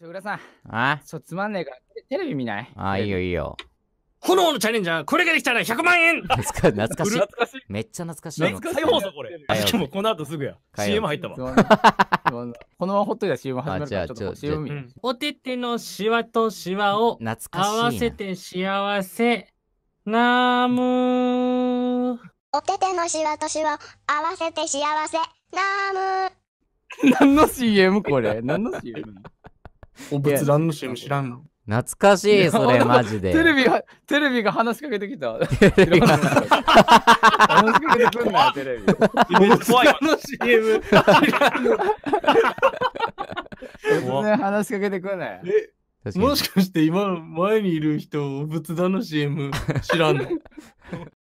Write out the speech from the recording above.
浦さん。あそうつまんねえから、テレビ見ないあいいよいいよ。炎のチャレンジャー、これができたら100万円懐かしい。めっちゃ懐かしい。懐かしい放送これ。しかもこの後すぐや。CM 入ったわ。このままほっといたら CM 始まるから、ちょっと CM 見。おててのしわとしわを合わせて幸せなむ。おててのしわとしわ合わせて幸せなむ。何の CM これ何の CM? お仏壇の CM 知らんの懐かしい、それ、マジで。テレビが、テレビが話しかけてきた。テレビが話しかけてくんなよ、テレビ。怖い。の CM。突然話しかけてくんなよ。もしかして今前にいる人、仏壇の CM 知らんの